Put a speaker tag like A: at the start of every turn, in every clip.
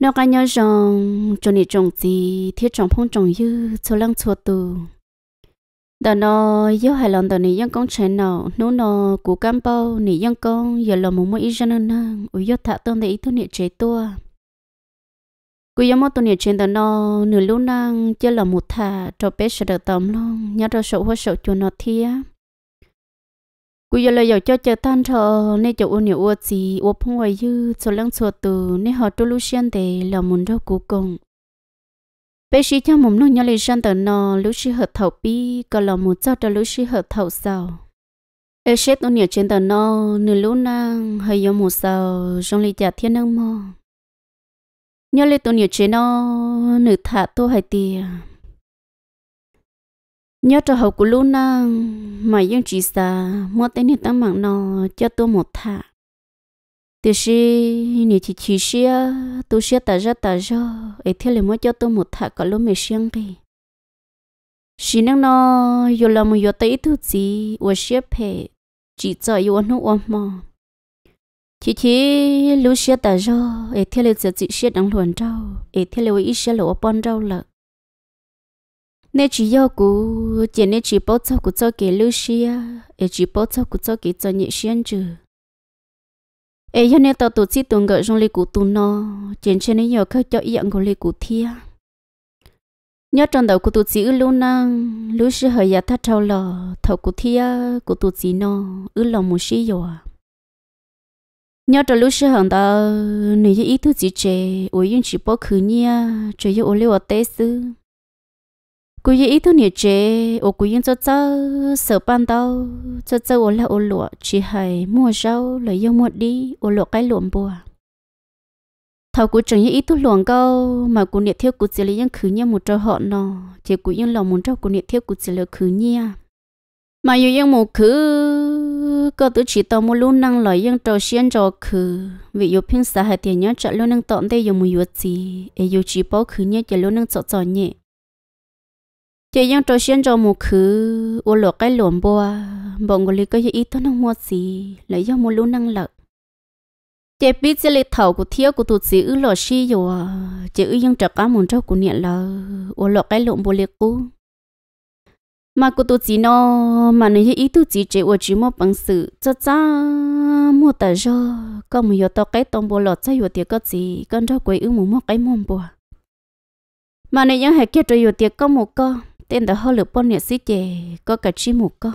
A: nó cả nhau rằng cho nên trồng gì thiết trồng phong trồng như cho lăng cho tu đó nó yêu hai lần đó này dân công trẻ nào nô nó cố cam bao này dân công, giờ là một mỗi ít dân năng ủi yếu thả tôm để ít thu niệm chế tua cứ yếu mất tu niệm trên đó nó nửa lúc năng chưa là một thả cho bé sẽ được tóm luôn nhớ cho sổ hoa sổ cho nó thiệt กู giờ เลยอยากจะเจอท่านเธอในจะอ้วนอยู่อ้วนจีอ้วนพงไว้ยืดส่วนเรื่องส่วนตัวในหอตัวลูเชียนเดลมุนเท่ากูกงไปชี้เจ้ามุมน้องยาเลยชันเตนอลูชีเหอเท่าปีก็ลมุนเจ้าเดลูชีเหอเท่าเศร้าเอเชตตัวเหนียวเชนเตนอหนึ่งลูนางเฮยมุนเศร้าจงลีจัดเทียนนังมอ nhớ lên tôi nhiều chế nó nữ thả tôi hai tiền nhớ cho hậu của Luna mà dân chỉ xa mua tên hiện tăng mạng nó cho tôi một thả từ khi nị chị chỉ xia tôi xia ta ra ta ra ấy thế là mua cho tôi một thả có lúc mẹ xiang kì xí năng nó yo là một yo tay thứ gì và xia phe chỉ cho yo nó ôm mà chỉ chỉ lúc xia ta ra ấy thế là giờ chỉ xia đang luồn trâu ấy thế là ít xia lỗ bón trâu lợn nên chỉ yêu cú chỉ nên chỉ bảo cho cú cho cái lưu xia e chỉ bảo cho cú cho cái cho nhẹ xiên chứ e hiện nay tao tổ chức tuần gọi trong lịch cú tu nó chỉ trên nên nhiều khách cho yên của lịch cú thia nhớ trong đầu cú tổ chức lưu năng lưu xia hơi giả thắt trâu lò thầu cú thia cú tổ chức nó ư lòng một xí à? nhớ trong lúc xưa hàng đầu, nếu như ý thứ chỉ, chế, ôi yên chỉ bảo khứ nhia, chỉ yêu ô liu ở tây xứ cú ý thu nhiệt chế ô cú yên cho cho sợ ban đâu cho cho ô là ô lụa chỉ hay mua rau là yêu mua đi ô lụa cái luồng bùa thầu cú chẳng ý thu luồng câu mà cú nhiệt thiếu cú chỉ lấy những khứ nhau một trò họ nọ chỉ cú yên lòng muốn cho cú nhiệt thiếu cú chỉ lấy khứ nha mà yêu yên một khứ có tứ chỉ tao một luôn năng lời yên trò xiên trò khứ vì yêu phim xã hệ tiền nhớ trả luôn năng tọn đây yêu một yêu gì yêu chỉ bảo khứ nhớ chỉ luôn năng chọn chọn nhẹ chị yang trôi xuyên cho một khứ ô lọ cái lộn bò bọn người có gì ít nó mua gì lấy do mua luôn năng lợi chị biết sẽ lấy thầu của thiếu của tụt sĩ ư lọ xi rồi chị ư yang trật cá muốn cho của niệm là ô lọ cái lộn bò liệt cũ mà của tụt sĩ nó mà nếu như ý tụt sĩ chị ô chỉ mua bằng sự cho cha mua tờ cho có một yếu tố cái tông bò lọt cho yếu tiệc cái gì con cho quấy ư muốn mua cái mồm bò mà nếu như hệ kia cho yếu tiệc có một con tên đó hơi lực bọn nhật sĩ chè có cả chi mù co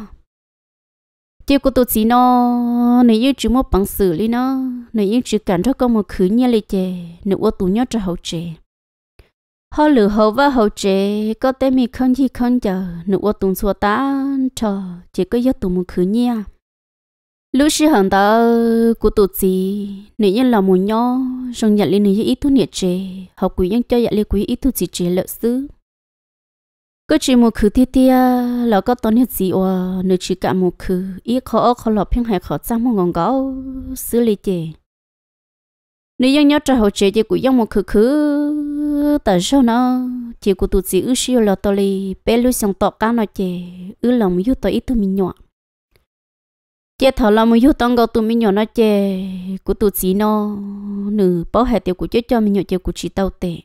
A: tiêu cô tôi chỉ nó nếu như chỉ một bằng xử lý nó nếu như chỉ cảm thấy có một khứ nhà lý chè nếu ô tụ nhớ cho hậu chè họ lửa hậu và hậu chè có tên mi không chi không chờ nếu ô tụ xua ta chờ chỉ có nhớ tụ một khứ nhà lúc xưa hàng ta cô tụ chỉ nếu như là một nhỏ trong nhà lý nếu như ít thu nhiệt chè hậu quý nhân cho nhà lý quý ít thu chỉ chè lợi xứ cứ chỉ một khứ tiết tiết là có tốn hết gì à nếu chỉ cả một khứ ít khó khó lọp phiên hay khó trăm một ngọn gạo xử lý chè nếu dân nhớ trả hậu chế thì cũng dân một khứ khứ tại sao nó chỉ của tụi chị ư siêu là tôi li bé lưu xong tọt cá nó chè ư lòng yêu tôi ít tụi mình nhỏ chè thọ là một yêu tông gạo tụi mình nhọ nó chè của tụi chị nó nửa bảo hệ tiêu của chế cho mình nhỏ chè của chị tao tệ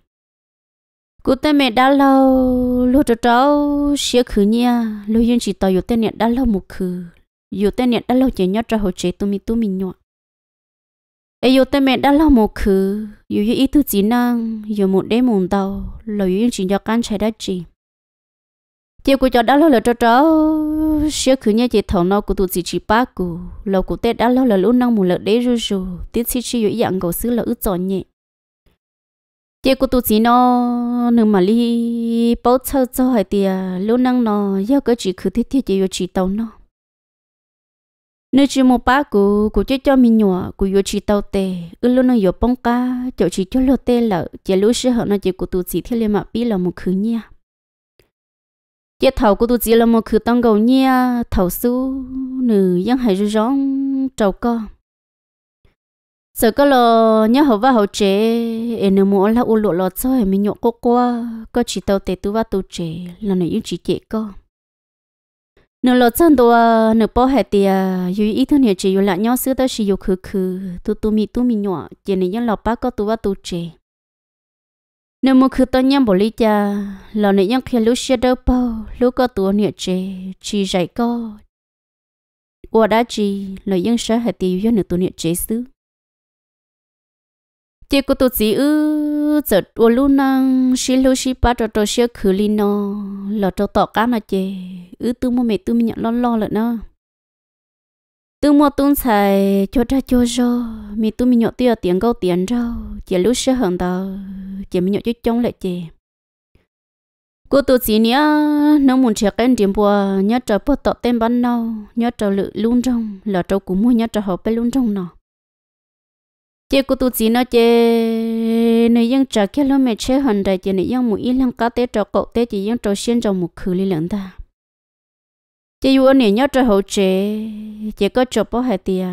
A: cô tên mẹ đã lâu lúc cho cháu xia khử nha lúc yên chỉ tao yêu tên nhện đã lâu một khử yêu tên nhện đã lâu chỉ nhớ cho hồ chế tu mi tu mi nhọ ấy yêu tên mẹ đã lâu một khử yêu yêu ý thứ chỉ năng yêu một đêm một đầu lúc yên chỉ nhớ can trái đã chỉ chiều cú cho đã lâu là cho cháu xia khử nha chỉ thằng nó cú tụi chỉ chỉ ba cú lâu cú tết đã lâu là lúc năng một lợn đế rồi rồi tết chỉ chỉ yêu dạng cầu xứ là ướt giòn nhẹ chị cô tụi chị nó nếu mà đi bảo cho cho hai tiền lúc năng nó yêu cái chị cứ thế thế chị yêu chị tàu nó nếu chị một ba cô cô chơi cho mình nhỏ cô yêu chị tàu tệ ư lúc nó yêu bông cá cho chị cho lô tê lợ chị lúc sẽ họ nó chị cô tụi chị thế liền mà biết là một khứ nha chị thầu cô tụi chị là một khứ tăng cầu nha thầu số nữ yang hai rõ trâu con sợ có lo nhớ hậu và hậu chế em nếu muốn là u lộ lọt sao em mình nhộ cô qua có chỉ tàu tệ tu và tu chế là nó những chỉ chế co nếu lọt chân tua nếu bỏ hệ tiề dù ít thứ nhiều chỉ dù là nhau xưa tới chỉ dù khứ khứ tu tu mi tu mi nhọ chỉ nên những lọt ba có tu và tu chế nếu muốn khứ tới nhau bỏ lý cha là nên những khi lúc xe đâu bao lúc có tu nhiều chế chỉ dạy co ủa đã chỉ lời những sợ hệ tiề dù nữa tu nhiều chế xứ chỉ có tôi chỉ ư giờ tua lu năng xí lu xí ba trò trò xí khử li nó lọ trò tọ cá nó chê ư tu mua mẹ tu mình nhận lo lo lợn nó tu mua tôn xài cho ra cho cho mẹ tu mình nhận tiêu tiền câu tiền rau chỉ lu xí hằng đó chỉ mình nhận cho chống lại chê cô tu chỉ nhá nó muốn chơi cái điểm bùa nhớ trò bớt tọ tên bánh nào nhớ trò lự luôn trong lọ trò cũng mua nhớ trò họ bé luôn trong nào chế cô tu chỉ nói chế nếu dân trả kia lo mẹ chế hòn đại chế nếu một ít lăng cá tế trò cậu tế chỉ dân trò xuyên trò một khử lý lẫn ta chế yêu anh nhớ trò hậu chế chế có trò bỏ hai tia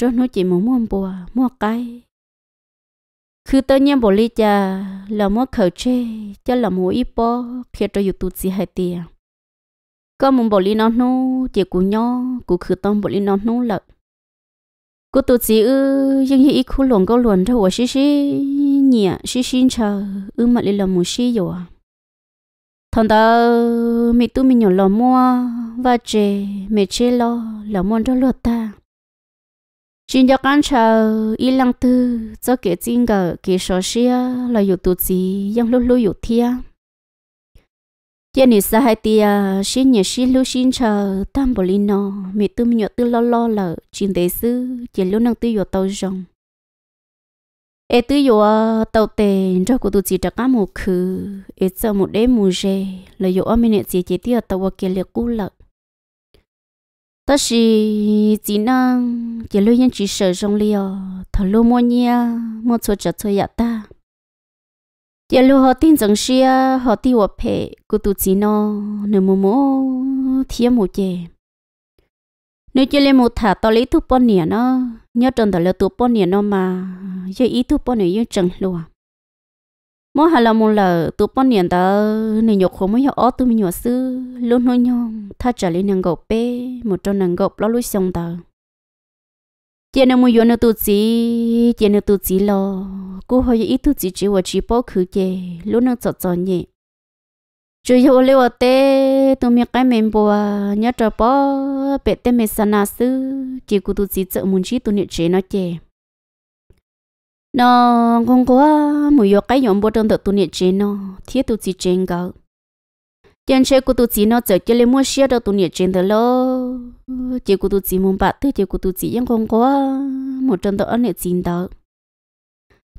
A: rồi nó chỉ muốn mua bùa mua cái cứ tớ nhiên bỏ ly cha là mua khẩu chế cho là mua ít bao khi trò yêu tu chỉ hai tia có muốn bỏ lý nó nó chế cú nhó cú khử tông bỏ ly nó nó lợn cô tôi chỉ ư nhưng hi khu lồng có luồn cho 我试试你试试 chờ ư mà đi làm một xí rồi à? thằng đó mẹ tôi mi nhỏ làm mua và chê mẹ chê lo làm mua cho luật ta chính cho con chờ y lăng tư cho kẻ chính gờ kẻ sợ xia là yếu tu chỉ nhưng lúc lúc yếu thiêng giờ này sao hai tia xin nhớ xin lưu xin chờ tam bồ linh nó mẹ tôi nhớ tôi lo lo lợ chuyện thế sự, chỉ lưu năng tôi vừa tàu rồng ê tôi vừa ờ, tàu tề cho cô tôi chỉ trả cá một khứ ê giờ một đêm mù rè là vừa mình nè chỉ chỉ tia tàu kia liệt cú lợ ta chỉ chỉ năng chỉ lưu nhân chỉ sợ rong liều thằng lô mua nhia mua chỗ chợ chơi ya ta giờ lúc họ tin rằng xia họ tin hòa phe cô tu chị nó nếu mồ mồ thiệt mồ chè nếu chơi lên một thả tao lấy thuốc bón nè nó nhớ trần tao lấy thuốc bón nè nó mà giờ ý thuốc bón nè giờ trần luôn mỗi hà là một là thuốc bón nè ta nên nhục không mấy họ ó tụi mình nhỏ sư luôn nói nhau thắt trả lên nàng gộp bê một trong nàng gộp lo lối xong ta chị nó muốn nó tu chỉ chị nó tu chỉ lo cô hỏi ít tu chỉ chỉ và chỉ bảo khứ chị lúc nó chọn chọn nhỉ chú yêu lấy vợ té tụi mình cái mình bùa nhớ trở bảo, bé té mình sanh na sư chị cô tu chỉ chợ muốn chỉ tụi nhị chị nó chị nó không có mua yêu cái nhóm bùa trong đầu tụi nhị chị nó thiết tu chỉ chị gạo chân xe của tụi chị nó chở cho lên mua xe đâu tụi nhiệt trên đó lo chị của tụi chị muốn bạc thứ chị của tụi chị vẫn không có một trăm tờ nhiệt chín đó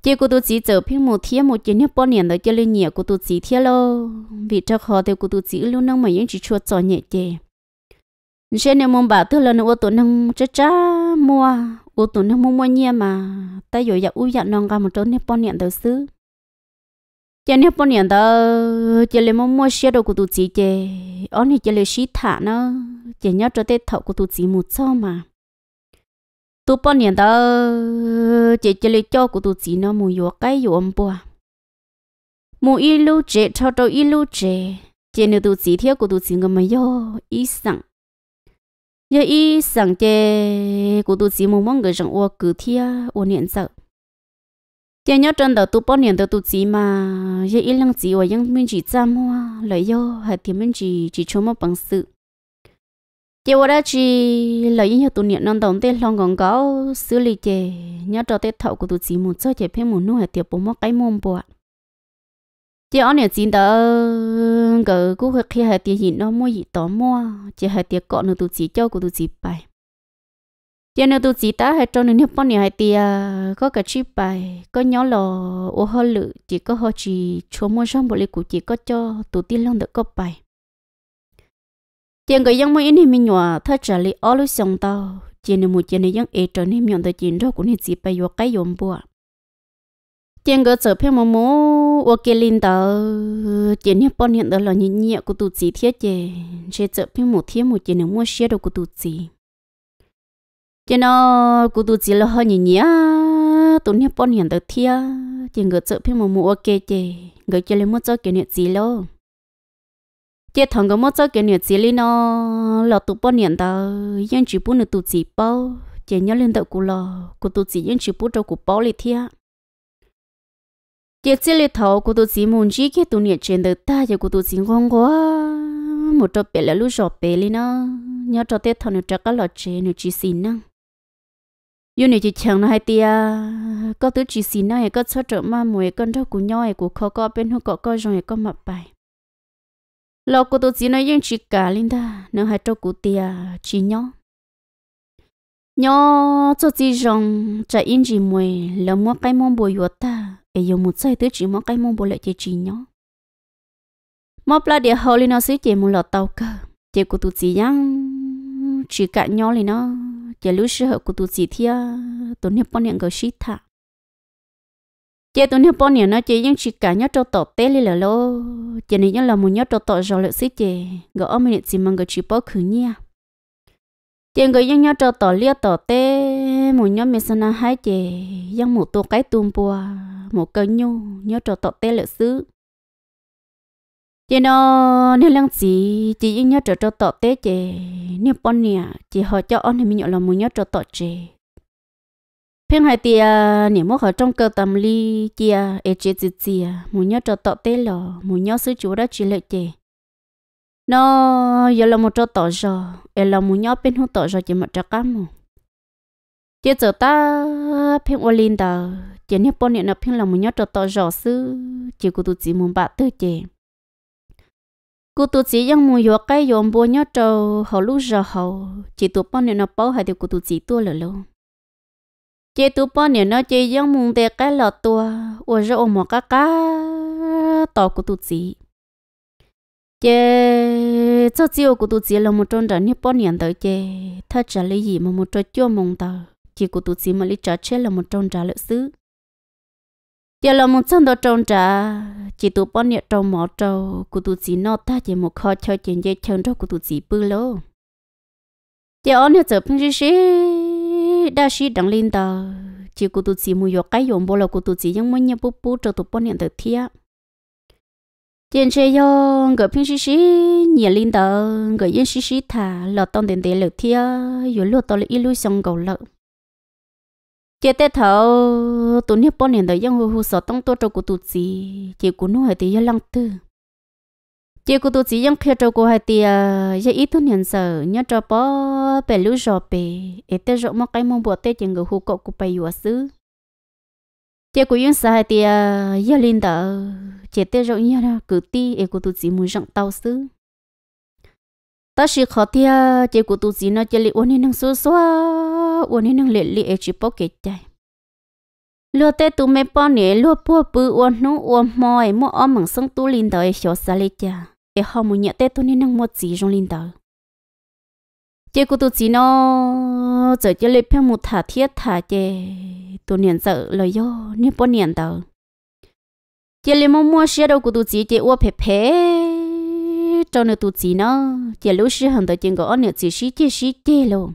A: chị của tụi chị chở phim một thiên một chiến nhất bao nhiêu đó cho lên nhiệt của tụi chị thiên lo vì cho họ thì của tụi chị luôn năng mà những chỉ chuột cho nhẹ chè xe này muốn bạc thứ là nó tụi năng chá chá mua ô tụi năng mua mua nhiệt mà ta rồi giờ u dạ non cả một trăm nhất bao nhiêu đó xứ cho nên bọn nhận đó chỉ là mua mua xe đồ của tụi chị chứ, ông thì chỉ là xí thả nó chỉ nhớ cho tết thọ của tụi chị một sao mà tụi bọn nhận đó chỉ chỉ là cho của tụi chị nó mua vô cái vô âm bùa mua ít lú chị cho cho ít lú chị chỉ là tụi chị thiếu của tụi chị ngầm mà vô ít sẵn giờ ít sẵn chị của tụi chị mua mong người rằng ô cứ thiếu ô niệm sợ tiền nhau trên đầu tu bao nhiêu đầu tu gì mà giờ ít lăng gì vậy nhưng mình chỉ lại yo hay thì mình chỉ cho một bằng sự chị vợ chỉ lấy những tụ niệm non đồng tên long còn có xử lý chị nhớ cho tết thọ của tụ một cho chị phim một nuôi hạt tiệp cái mồm bọ chị ở nhà đó gỡ cú hạt khi hạt tiệp nhìn nó mua gì đó mua chị hạt tiệp cọ nữa tụ chỉ cho của tụ chỉ bài giờ nếu tôi chỉ ta hay cho nên nhấp bọn này thì có cái chip bài có nhỏ lò ô hơ lự chỉ có họ chỉ chúa mua xong bộ lịch của chỉ có cho tổ tiên long được có bài tiền cái dân mới nên mình nhỏ thật trả lời ở lúc xong tàu chỉ nên một chỉ nên dân ấy trở nên nhận tới tiền đó cũng nên chỉ bài vô cái yếm bùa tiền cái sợ phim mồm mô ô kia linh tao chỉ nhấp bọn hiện đó là nhị nhị của tổ chỉ thiết chế chỉ sợ phim một thiết một chỉ nên mua xe đồ của tổ chỉ cho nó cụ tụ chỉ là hơi nhỉ nhỉ tụ nhớ bọn hiện tới thia chỉ ngỡ sợ phim mà mua ok chê ngỡ chơi lên mua cho kiểu nhiệt gì lo chế thằng cái mua cho cái nhiệt gì lên nó là tụ bọn hiện tờ yên chỉ bốn được tụ chỉ bao chế nhớ lên tờ cụ lo cụ tụ chỉ yên chỉ bốn đâu cụ bao lì thia chế chơi lên thầu cụ tụ chỉ muốn chỉ cái tụ nhiệt trên tờ ta giờ cụ tụ chỉ ngon quá một trò bé là lúc trò bé lên nó nhớ trò tết thằng nó trắc cái lọ chế nó chỉ xin năng yêu này chỉ chẳng là hai tia có tứ chỉ xin này có cho trợ mà mùi con rau của nhau của khó có bên hông có có rồi có mập bài lo của tôi chỉ nói những chỉ cả linh ta nó hai trâu của tia chỉ nhau nhau cho chỉ rằng chạy in chỉ mùi là mua cái món bồi yuột ta để dùng một sai tứ chỉ mua cái món bồi lại chỉ chỉ nhau mập là địa hồ linh nó sẽ chỉ một lọ tàu cơ chỉ của tôi chỉ nhang chỉ cả nhau linh nó giờ lúc sơ hở của tụi gì thì tụi nè bọn nhận gọi shit thả giờ tụi nè bọn nhận nó chỉ những chỉ cả nhớ cho tổ tê lên là lô giờ này nhớ là muốn nhớ cho tổ rồi lợi xí chè gọi ông mình chỉ mang gọi trí bỏ khử nhia giờ gọi những nhớ cho tổ lia tổ một muốn nhớ mình sana hai chè những một tổ cái tuôn bùa một cơn nhu nhớ cho tổ tê lợi xứ chị nó nếu lăng gì chị nhớ trở trở tọt tế chị nếu bọn nè chị họ cho ông thì mình nhớ là muốn nhớ trở tọt chị phim hai tia nếu muốn họ trong cơ tâm lý chị à ê chị chị chị à muốn nhớ trở tọt tế lò muốn nhớ sứ chúa đó chị lợi chị nó giờ là một trở tọt rồi ê là muốn nhớ bên hông tọt rồi chị mà trở cám mà chị trở ta phim Olin đó chị nếu bọn nè là phim là muốn nhớ trở tọt rồi sứ chị của tụi chị muốn bạn tư chị cô tụ chỉ yang mua yo cái yo bố nhau trâu họ lúc giờ họ chỉ tụ bao nhiêu nó bao hay thì cô tụ chỉ tua lỡ luôn chị tụ bao nhiêu nó chị yang mua để cái lọ tua ôi giờ ôm một cái cá tàu cô tụ chỉ chị cho chiều cô tụ chỉ là một trong đó nhiếp bao nhiêu tới chị thật trả lý gì mà một trò chưa mong đợi, chỉ cô tụ chỉ mà lý trả chết là một trong trả lợi xứ giờ là một trăm đó trông trả chỉ tụ bọn nhẹ trong mỏ trâu cụ tụ chỉ nọ ta chỉ một kho cho chuyện dây chân cho cụ tụ chỉ bự lô giờ ông nhớ chở phong chi sĩ đa sĩ đằng lên tờ chỉ cụ tụ chỉ mua yo cái yom bồ là cụ tụ chỉ những mấy nhẹ bù bù cho tụ bọn nhẹ được thiệt chuyện chơi yo người phong chi sĩ nhẹ lên tờ người yên sĩ sĩ thả lọt tông đến để lượt thiệt rồi lọt tông là ít lưu xong cầu lợn chế tết thầu tụi nếp bọn nền đời dân hù hù sợ tông tua trâu của tụi chị chế của nó hay thì dân lăng tư chế của tụi chị dân kia trâu của hay thì giờ ít tụi nền sợ nhớ cho bó bể lũ rò bể ít tết rồi mắc cái mông bộ tết chừng người hù cậu của bày vừa xứ chế của dân sợ hay thì giờ lên đỡ chế tết rồi nhớ ra cử ti ít của tụi chị muốn rộng tàu xứ ta chỉ khó thì chế của tụi chị nó chỉ li ôn nên năng số số uốn nên nâng liệt lệ chỉ bốc kể chạy lúa tê tụ mẹ bò nè lúa bùa bự uốn nú uốn mòi mua ôm mảng sông tu linh đời xóa xa lệ cha để họ muốn nhận tê tụ nên nâng một gì trong linh đời chế cô tụ chỉ nó giờ chế lệ phèn một thả thiết thả chế tụ niệm sợ lời yo niệm bò niệm đời chế lệ mua mua xe đâu cô tụ chỉ chế uốn phe phe, cho nên tụ chỉ nó chế lúc xưa hàng tới chuyện có anh chị sĩ chị sĩ chế luôn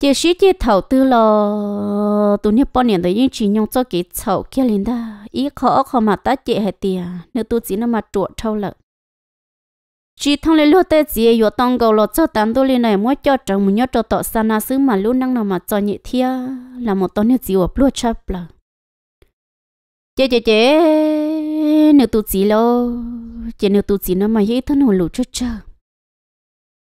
A: chỉ sĩ chỉ thầu tư lo tụi nhóc bọn nhện đấy nhưng chỉ nhong cho cái thầu kia lên đó ý khó khó mà ta chỉ hết tiền nếu tụi chỉ nó mà chuột thâu lợ chỉ thằng này lúa tê chỉ yo tông cầu lo cho tám đôi lên này mua cho trồng một nhóc cho tọt sa na mà lúa năng nào mà cho nhị thia là một tông nhóc chỉ ốp lúa chắp là chế chế chế nếu tụi chỉ lo chế nếu tụi chỉ nó mà hết thân hồn lụt cho chơi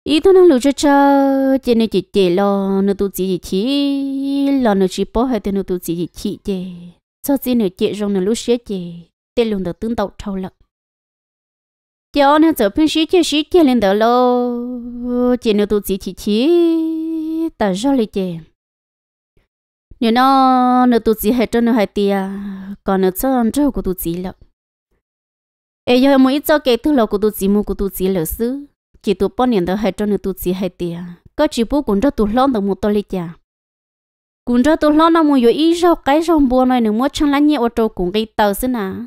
A: ý thôi nó lựa cho cho trên này chỉ chỉ lo nó tu chỉ chỉ lo nó chỉ bỏ hay thì nó tu chỉ chỉ chỉ cho khi nó chỉ rong nó lúc xé chỉ tên luôn được tương tàu thâu lận chỉ ông nó trở pin xí chỉ xí chỉ lên đó lo trên nó tu chỉ chỉ chỉ ta rõ lý chỉ nếu nó nó tu chỉ hay cho nó hay tia còn nó cho ăn cho của tu chỉ lận Ai giờ mỗi cho cái thứ lo của tu chỉ mua của tu chỉ lỡ xứ chỉ tụ bao nhiêu đó hay cho nên tụ chỉ hay à, có chỉ bố cũng cho tụ lon được một tô lít chả cũng cho tụ lon nó mua rồi ít rau cái rau bùa này nữa mua chẳng lá nhẹ ô tô cũng gây tàu xin à.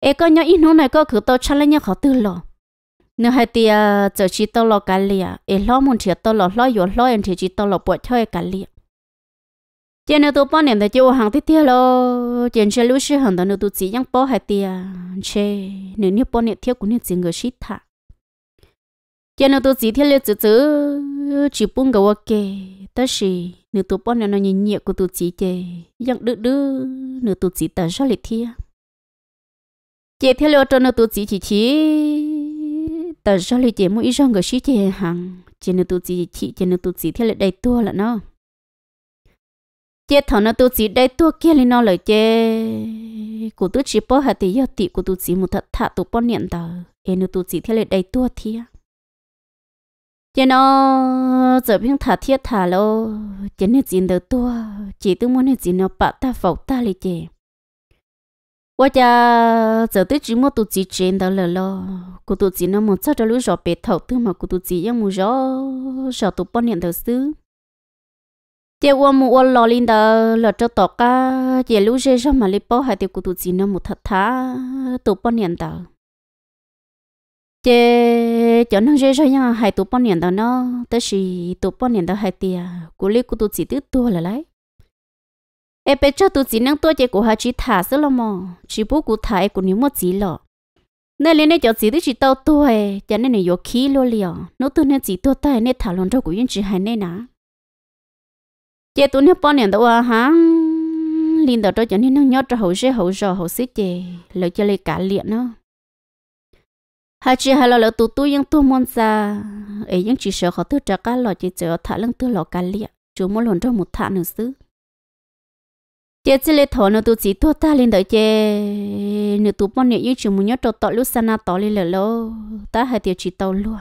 A: ai có nhau ít nón này có khử tàu chẳng lá nhẹ khó tư lo. nếu hay tiền giờ à, chỉ tàu lo cái lìa ê lọ muốn chỉ tàu lo lọ rồi lọ em chỉ chỉ tàu lo bọt chơi cái lìa chỉ nếu tụ bao nhiêu đó chỉ hàng tiếp theo lo chỉ sẽ lưu sĩ hàng đó nếu tụ chỉ yang bao hay à, chỉ nếu như bao nhiêu thiếu cũng nên chỉ người sĩ thà giờ nó tôi chỉ thấy lừa chữ chữ chỉ bung cái ok ta chỉ nếu tôi bọn nó nhìn nhẹ của tôi chỉ chè dạng đứa đứa nếu tôi chỉ ta sao liệt thi, chè theo lừa cho nửa tôi chỉ chỉ chỉ ta sao liệt chè mỗi ít rong cái xí chè hàng chè nửa tôi chỉ chỉ chè nửa tôi chỉ theo lừa đầy tua là nó chè thằng nó tôi chỉ đầy tua kia lên nó lời chè của tôi chỉ bỏ hạt thì giờ tị của tôi chỉ một thật thà tôi bỏ niệm tờ em nửa tôi chỉ theo lừa đầy tua thia chỉ nó giờ biết thả thiết thả lo, chỉ nên chỉ được tua chỉ tôi muốn nên nó bắt ta phẫu ta lì chị và cha giờ tôi chỉ muốn tôi chỉ chuyện đó là lo cô tôi chỉ nó muốn cho cho lũ rõ bề thầu tôi mà cô tôi chỉ em muốn rõ rõ tôi bao nhiêu đầu xứ chỉ qua một lo lên đó là cho tọt cả chỉ lũ dễ rõ mà lấy bao hai tiêu cô tôi chỉ nó một thật thà tôi bao nhiêu đầu chế cho nó dễ rồi nha hai tu bao nhiêu đó nó tới khi tụ bao nhiêu đó hai tia cố lấy cố tụ chỉ tự tua là lấy em bây giờ tụ chỉ năng tua chế cố hai chỉ thả xí lắm mà chỉ bố cô thả em cô nếu mà chỉ lọ nên lên đây cho chỉ tự chỉ tao tua ấy cho nên này vô khí lo liều nó tụ nên chỉ tua tay nên thả lon cho cô yên chỉ hai nên nà chế tu nên bao nhiêu đó à hả linh đó cho nên nó nhớ cho hậu sẽ hậu rồi hậu xí chế lấy cho lấy cả liền nó hà chị hà lo lỡ tụ tụ yên tu môn ra ấy yên chỉ sợ họ tự trả cả lo chỉ sợ thả lưng tư lọ cá liệt chú muốn lồn trong một thả nữa xứ chế chỉ lệ thọ nó tụ chỉ thua ta lên đợi chế nửa tụ bọn nửa yên chỉ muốn nhớ trọ tọ lúc sana tọ lên lọ lỡ, ta hai tiêu chỉ tàu luôn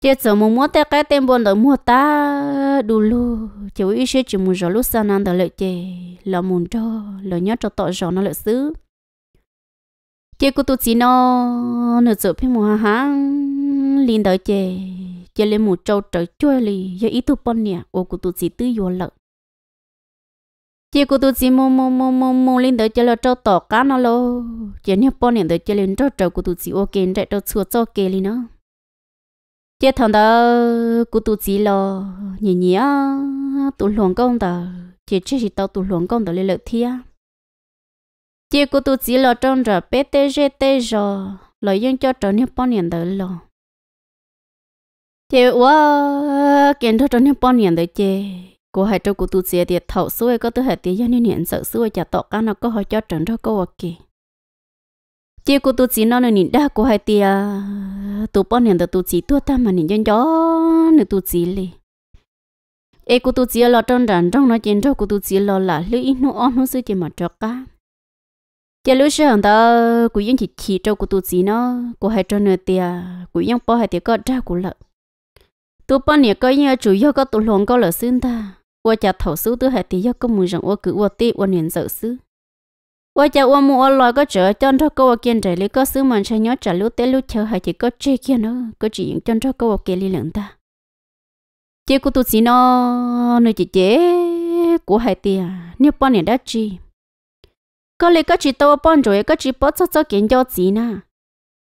A: chế sợ muốn mua tay cái tem bọn đợi mua ta đủ lu chế ý sẽ chỉ muốn rõ lúc sana đợi lệ chế lọ muốn trọ lọ nhớ trọ tọ rõ nó lỡ xứ chị cô tôi chỉ nó nửa giờ phim mua hả linh đợi chị chị lên một châu trời chơi lì giờ ít tôi bận nè ô cô tôi chỉ tư vô lợ chị cô tôi chỉ mồ mồ mồ mồ mồ linh đợi chị là trâu tỏ cá nó lo chị nhớ bận nè đợi chị lên trâu trời cô tôi chỉ ok chạy trâu chua cho kề lì nó chị thằng đó cô tôi chỉ lo nhỉ nhỉ tôi luồng công đó chị chỉ tao tôi luồng công đó lên lợi thiệt chỉ cô tu chỉ lo trong rồi PTGT rồi lo yên cho trở nên bao nhiêu đời lo chị wow kiến cho trở nên bao nhiêu đời chị cô hãy cho cô tu chỉ thì thầu xuôi có tư hệ tí gia nên hiện sợ xuôi chả tọt cái nó có hỏi cho trở cho cô ok chị cô tu chỉ nó nên nhìn đa cô hãy tia tu bao nhiêu đời tu chỉ tu ta mà nhìn cho nữa tu chỉ liền ê cô tu chỉ lo trong đàn trong nó trên cho cô tu chỉ lo là lưỡi nó on nó sư chỉ mà cho cá giờ lúc xưa hàng ta cũng vẫn chỉ chỉ trâu của tụi gì nó cũng hay cho nửa tiền cũng vẫn bỏ hai tiền có trả của lợ tụi bọn này coi như chủ yếu có tu luyện có lợ sinh ta qua chả thầu số tụi hai tiền có mùi rằng ô cứ ô tê ô niệm dở xứ qua chả ô mua ô lòi có chở chân cho cô kiên trì lấy có xứ mình sẽ nhớ trả lúc té lúc chờ hai chỉ có chơi kia nữa có chỉ những chân cho cô kia lý lượng ta chế của tu sĩ nó nơi chỉ chế của hai tiền nếu bọn này đã chi có lẽ các chị tôi bọn rồi các chị bớt cho cho kiến cho gì nè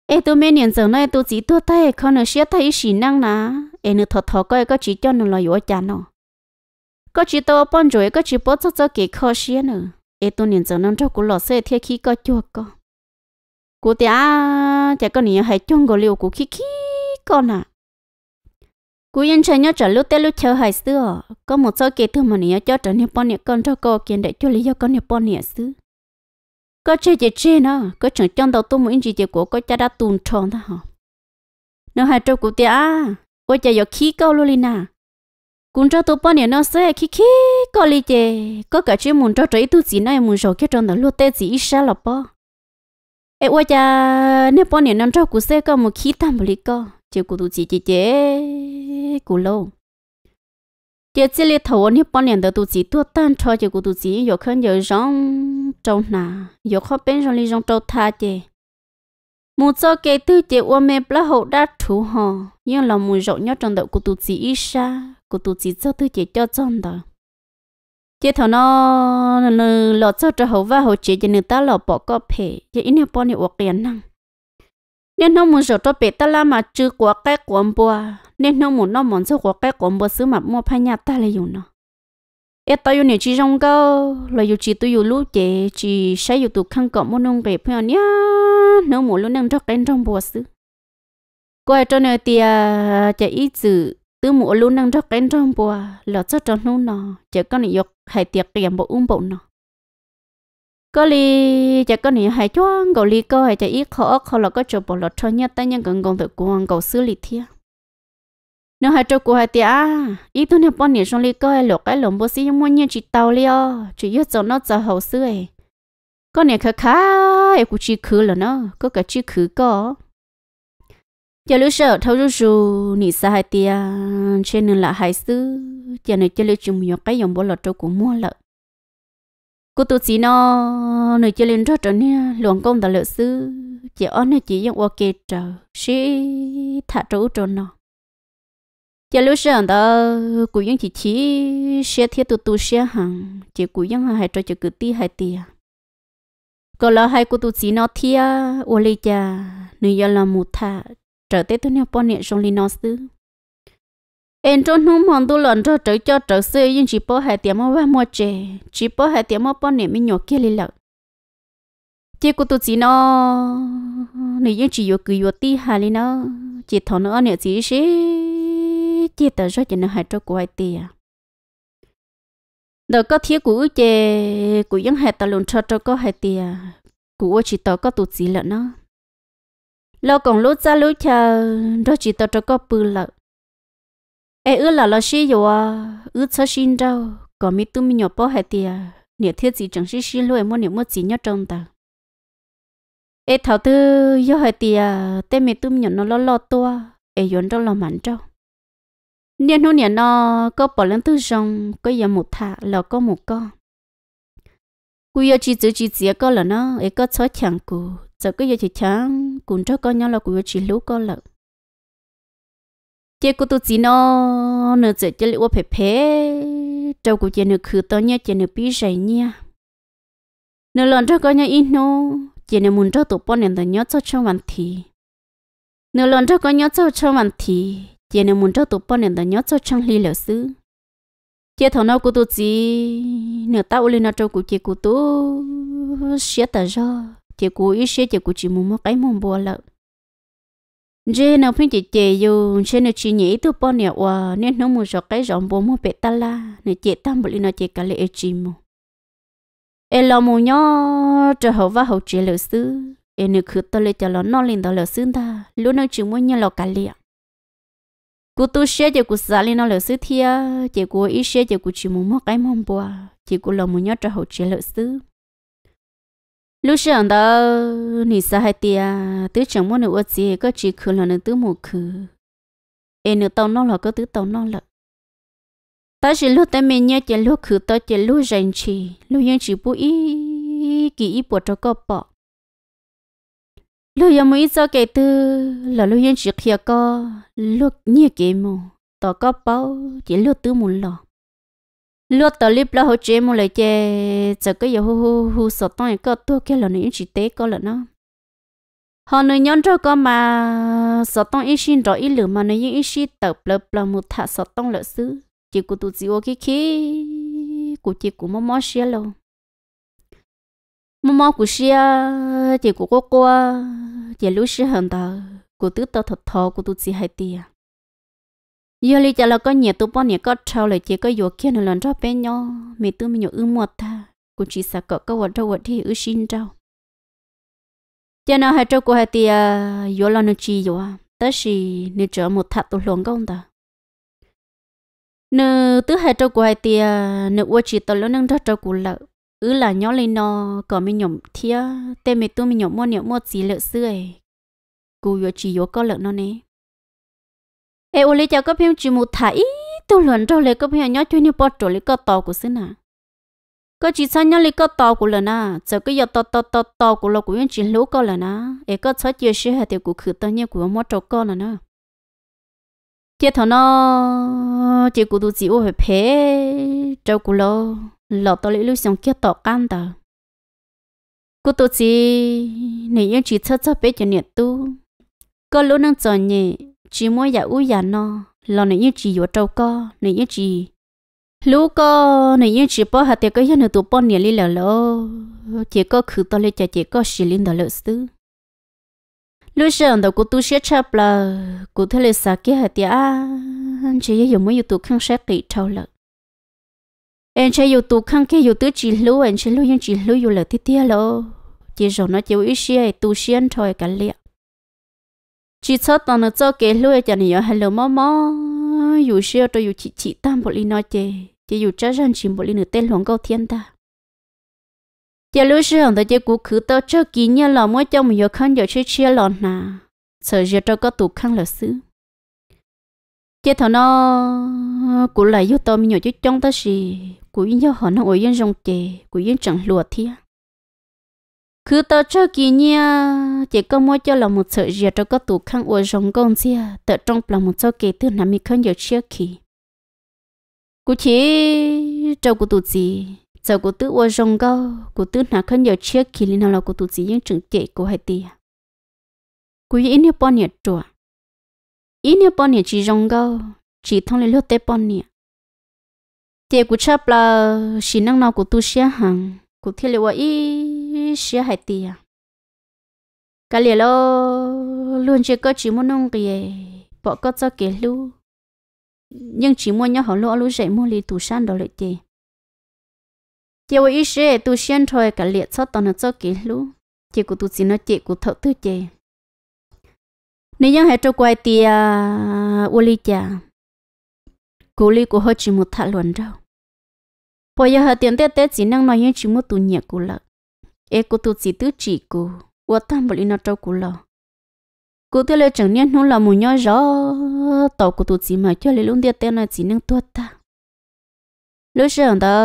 A: em tôi mấy 年前呢 tôi chỉ tôi thấy con nó sẽ thấy sự năng nè em nó thật thật có có chỉ cho nó là yếu nhà nó các chị tôi bọn rồi các chị bớt cho cho kiến khó xí nữa em tôi 年前 nó cho cô lọ xe thiết khi có chua có cô tia chả có nhiều hay chung có liều cô khí khí con à cú yên chơi nhớ trở lúc tết lúc chơi hải xưa có một số kế thương mà nhớ cho trở nên bọn nhớ con cho cô kiến để cho lý do con nhớ bọn nhớ xưa có chơi chơi chơi nó có chẳng trong đầu tôi muốn gì thì của có cha đã tuôn tròn đó hả nó hai trâu của tia có cha giờ khí câu luôn đi nà cũng cho tôi bao nhiêu nó sẽ khí khí có lý gì có cả chuyện muốn cho trời tu gì này muốn rồi cái trong đó luôn tê gì ít sao là bao Ai qua cha nếu bao nhiêu năm trâu cụ sẽ có một khí tam bồ lý co chơi của tu gì gì gì của lâu giờ chỉ lấy thầu anh bao nhiêu đầu tu sĩ tu tan cho giờ của tu sĩ giờ khen giờ rong trâu nà giờ khó bên rong li rong trâu tha chứ một số cái thứ chỉ ôm mẹ bla hậu đã thú họ nhưng là mùi rộng nhất trong đầu của tu sĩ ít xa của tu sĩ cho thứ chỉ cho trong đó chỉ thằng nó lọt cho cho hậu và hậu chỉ cho người ta lọt bỏ có thể chỉ ít nữa bao nhiêu tiền năng nên nó muốn cho bé ta la mà chứ quá cái quần bùa nên nó muốn nó muốn cho quá cái quần bùa xứ mà mua phải nhà ta lại dùng nó ít tao dùng nhiều chỉ trong câu là dùng chỉ tôi dùng lúc chế chỉ sẽ dùng tụ khăn cọp muốn nông về phải nhá nó muốn luôn nâng cho cái trong bùa xứ coi cho nơi thì chạy ít chữ tứ mua luôn nâng cho cái trong bùa là cho cho nó nó chỉ có những dục hay tiệc tiền bộ ung bộ nó có li chả có nỉ hay choang cầu li có hay chả ít khó khó là có chụp bỏ lọt cho nhất tay nhân gần gần tự quan cầu xử lý thiệt nếu hai chụp của hai tia ít thôi nhập bọn nỉ trong li có hay lộc cái lồng bơ xí nhưng mua nhiên chỉ tàu liо chỉ yếu cho nó cho hậu xưa ấy có nỉ khá khá ấy cũng chỉ khứ là nó có cả chỉ khứ có giờ lúc sợ thâu rú rú nỉ sa hai tia trên nền là hai xứ giờ này chơi lưu chung nhiều cái dòng bố lọt cho cũng mua lợ cô tu sĩ nó nơi chơi lên rất trở nên luồng công đã lợi sư chỉ ở nơi chỉ dùng ok trở sĩ thả trú trốn nó giờ lúc sáng đó cụ dân chỉ chỉ xe thiết tu tu xe hàng chỉ cụ dân hai cho cho cứ ti hai ti có là hai cô tu sĩ nó thia ô lê cha nơi giờ là một thả trở tới tôi nhà bọn nhện trong linh nó xứ em trốn núm hòn tu lợn cho trở cho trở xưa nhưng chỉ bố hai tiếng mua mua chè chỉ bố hai tiếng mua bao niệm mình nhỏ kia lên lợn chỉ cô tu chỉ nó nếu như chỉ vô cứ vô tí hà lên nó chỉ thọ nó nếu chỉ xí chỉ tờ cho chỉ nó hai cho cô hai tỷ à đó có thiết của chè của những hai tờ lùn cho cho có hai tỷ à của chỉ tờ có tu chỉ lợn nó lâu còn lúc ra lúc chờ đó chỉ tờ cho có bự lợn ai ước là là xí rồi à ước sao xin đâu có mi tu mi nhỏ bỏ hết tiệt à? nhiều thiết gì chẳng xí xí luôn mua nhiều mua gì nhớ trong ta ai thảo tư yêu hết tiệt à? tê mi tu mi nhỏ nó lo lo tua ai yến đâu lo mặn cho. niên hôm niên nó có bỏ lên tư rong có giờ một thả là có một con cú yêu chỉ giữ chỉ chỉ có là nó ai có chó chẳng cú giờ cái yêu chỉ chẳng cũng cho con nhau là cú yêu chỉ lú con lợn chế cô tôi chỉ nó nó chỉ cho liệu phải phê trâu của chế nó khử to nhá chế nó bí rầy nhá nó lần cho coi nhá ít nó chế nó muốn cho tụi bao nhiêu nó nhớ cho cho hoàn thì nó lần cho coi nhớ cho cho vấn đề, chế nó muốn cho tụi bao nhiêu nó nhớ cho trong ly lửa xứ chế thằng nó của tôi chỉ nó tao lên nó trâu của chế của tôi xé tờ ra chế của ít xé chế của chỉ muốn mua cái mồm bò lợn Jê nào phim chị chị dù Jê nào chị nhỉ tu bao nhiêu à Nên nó mua cho cái rộng bố mua bệ ta la Nên chị tâm bởi nó chị cả lệ chị mu. Ê lò mù nhó Trở hậu và hậu chị lợi sư em nữ khứ tao lệ cho nó nó lên đó lợi sư ta Lúc nào chị mua nhớ lò cả lệ Cô tu xe chị cô xa lên nó lợi sư thia Chị cô ít xe chị cô chị mù mô cái mông bò, Chị cô lò mù nhó cho hậu chị lợi sư lúc sáng đó nị sa hai tia tứ chẳng muốn nữa gì có chỉ khử là nữa tứ một khử em nữa tao nó là có tứ tao nó là ta chỉ lúc ta mình nhớ chỉ lúc khử ta chỉ lúc rèn chỉ lúc yên chỉ bu ý kỳ ý bộ cho có bỏ lúc yên mới cho cái tư là lúc yên chỉ kia có lúc như cái mù tao có bao chỉ lúc tứ muốn lọ lúc tờ clip là hỗ trợ một lời chơi giờ cái giờ hu hu hu sợ cái có tôi cái là nó chỉ tế có là nó họ nói nhon cho con mà sợ tôi ít xin rồi ít lửa mà nói ít xin tập lập là một thà sợ tôi lợi xứ chỉ của tụi chị ô cái khí của chị của mama xia lâu mama của xia chị của cô cô chị lúc xia hận tờ của tứ tao thật thò của tụi chị hai tiền giờ lý cho là có nhiều tụ bọn nhiều có trâu lại chỉ có vô kia nó lần cho bé nhau mẹ tôi mình nhiều ư một ta cũng chỉ sợ cậu có vật đâu vật thì ư xin trâu cho nên hai trâu của hai tia vô là nó chỉ vô tất chỉ nên chở một thạch tụ luồng công ta nữ tứ hai trâu của hai tia nữ qua chỉ tao lớn nâng cho trâu của lợ ư là nhỏ lên nó có mình nhộng thia tên mẹ tôi mình nhộng mua nhiều mua gì lợ xưa ấy cú vô chỉ vô có lợ nó nè ê ô lê cho có phim chỉ một thải tôi luận trâu lê phim nhớ chuyên như bỏ trổ lê có to của xin à có chỉ sao nhớ lê có to của lần à giờ cái giờ to to to chỉ lú có lần à ê có sáu chiều sẽ hạt tiêu của khử tao nhớ của mất trâu con lần à chế thằng nó chế của tôi chỉ ô phải phê trâu của lô tao lê xong kia tọ can tao cô tôi chỉ nếu yên chỉ chơi chơi bé cho nhiệt tu có lũ năng chọn nhỉ chỉ mỗi giờ u giờ nó lo này như chỉ vừa trâu co này như chỉ lú co này như chỉ bỏ hạt tiền cái hiện tụ bỏ nhiều li lờ lô chỉ có khử to lấy chả chỉ có xì lên đó lỡ xứ lú sơn đầu cụ tu sẽ chập là cụ thế là sao kia hạt tiền à chỉ giờ mới tụ khăn sẽ kỹ trâu lợ anh chỉ yêu tụ khăn kia yêu tứ chỉ lú anh chỉ lú nhưng chỉ lú yêu lợ thiết thiết lô chỉ rồi nó chỉ uy xia tu xuyên thôi cả liệt chỉ sợ tao cho cái lúa cho này hello mò mò dù xưa tôi dù chị chị tam bộ linh nói chê chị dù cha rằng chị bộ linh nửa tên hoàng câu thiên ta chỉ lúc xưa ông ta chỉ cú khứ tao cho kỹ nhớ là mỗi cho mình giờ khăn giờ chơi chia lòn nà sợ giờ cho có tụ khăn là sư. chỉ thằng nó cú lại dù tao mình nhớ chứ trong ta gì cú yên cho họ nó ở yên rong chè cú yên chẳng lùa thiên cứ tớ cho kỳ nha chỉ có mỗi cho là một sợi dìa cho có tủ khăn uống rồng công xia tớ trong là một số kỳ từ nằm mi không giờ chia kỳ cú chỉ cho cú tủ gì giờ cú tứ uống rồng câu cú tứ nà không giờ chia kỳ lên là cú tủ gì những trường kệ của hai tia cú yên như bọn nhiệt chùa yên như bọn nhiệt chỉ rồng câu chỉ thông lên lướt tế bọn nhiệt chỉ cú chấp là xin năng nào cú tu xia hàng cú thiên liệu ý xia hai tia cả liền lô luôn chơi có chỉ muốn nông kìa bỏ có cho kể lu nhưng chỉ muốn nhau họ lô lu dậy mua lì tủ san đó lại chị chị ơi ít xe tủ thôi cả liệt cho tao nó cho kể lu chị của tụ xin nó chị của thợ tư chị nếu như hệ trâu quay tia u lì chả cô lì của họ chỉ muốn thà luận đâu bây giờ họ tiền tết tết chỉ năng nói những chỉ muốn tủ nhẹ của lợn e cô tu chỉ tứ chỉ cô và tam bảo nó trâu cô lo cô tôi lấy chẳng niên nó là mù nhoi rõ tàu cô tu chỉ mà cho lấy luôn địa tên là chỉ năng tuột ta lúc sáng đó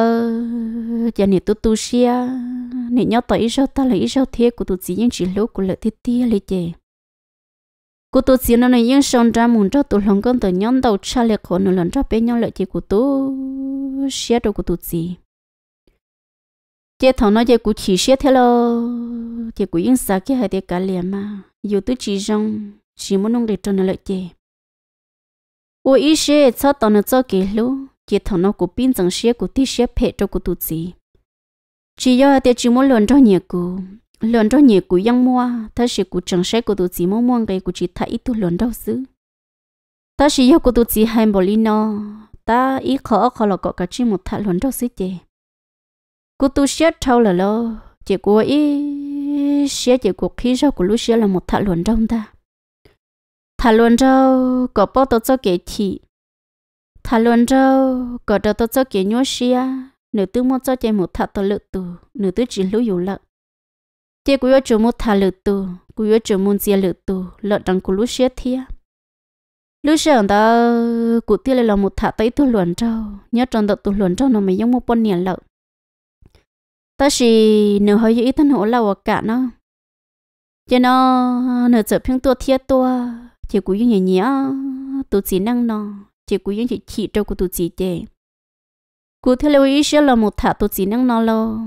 A: giờ này tu tu xia này nhau tàu ít sao ta lấy ít sao thế cô tu chỉ những chỉ lúc cô lại thiết tia lấy chè cô tu chỉ nó này những sông ra muốn cho tu lòng con tàu nhon đầu cha lệ khổ nó lần cho bé nhau lại chỉ cô tu xia đâu cô tu chỉ chế thằng nó chế cú chỉ xét thế lo chế cú yên sa cái hai tiền cả liền mà dù tôi chỉ rằng chỉ muốn nông để cho nó lợi chế ô ý sẽ cho tao nó cho kỹ lú chế thằng nó cú pin chẳng xét cú tí xét phê cho cú tụt gì chỉ do tiền chỉ muốn luận cho nhiều cú luận cho nhiều cú yang mua ta sẽ cú chẳng xét cú tụt gì mua mua cái cú chỉ thay ít tôi luận đâu xứ ta sẽ do cú tụt gì hai bò lino ta ít khó e khó là có cả chỉ một thằng luận đâu xứ chế cô tu xét thâu là lo chỉ của ý xét chỉ cuộc khí rau của lúc xét là một thà luận trong ta thà luận rau có bao tổ cho kể thị thà luận rau có đầu tổ cho kể nhớ sĩ, nửa tư mua cho chạy một thà tổ lự tù nửa tư chỉ lũ dụ lợn chỉ của yếu chủ một thà lự tù của yếu chủ muốn chia lự tù lợn trong của lúc xét thiệt lúc sau đó cụ tiên là một thả tay tu luận trâu nhớ trong đợt tu luận trâu nó mới giống một con niệm lợn ta chỉ nếu hơi ít thân hộ lâu cả nó cho nó nửa trở phiên tua thiết tua chỉ cũng như nhẹ tụ chỉ năng nó chỉ cũng như chỉ chỉ cho của tụ chỉ chè cụ thể là ý sẽ là một thả tụ chỉ năng nó lo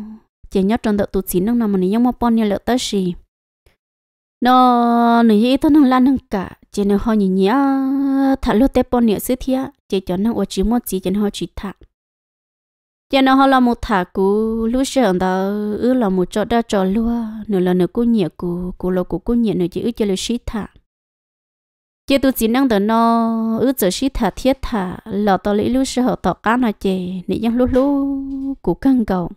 A: chỉ nhớ trong đợt tụ chỉ năng nó mà nếu mà bọn nhà là ta chỉ nó nửa ít thân hộ lan hơn cả chỉ nếu hơi nhẹ thả lướt tép bọn nhà sứ thiết chỉ cho nó ở chỉ một chỉ cho nó chỉ thả giờ nó họ là một thả cú lúc giờ đó ư là một chỗ đa chỗ lúa nửa là nửa cú nhẹ cú cú là cú cú nhẹ nửa chỉ ư chơi là xí thả giờ tôi chỉ năng đó nó ư giờ xí thả thiết thả là tôi lấy lúc giờ tao cá nó chơi nị dân lúc lúc cú căng cầu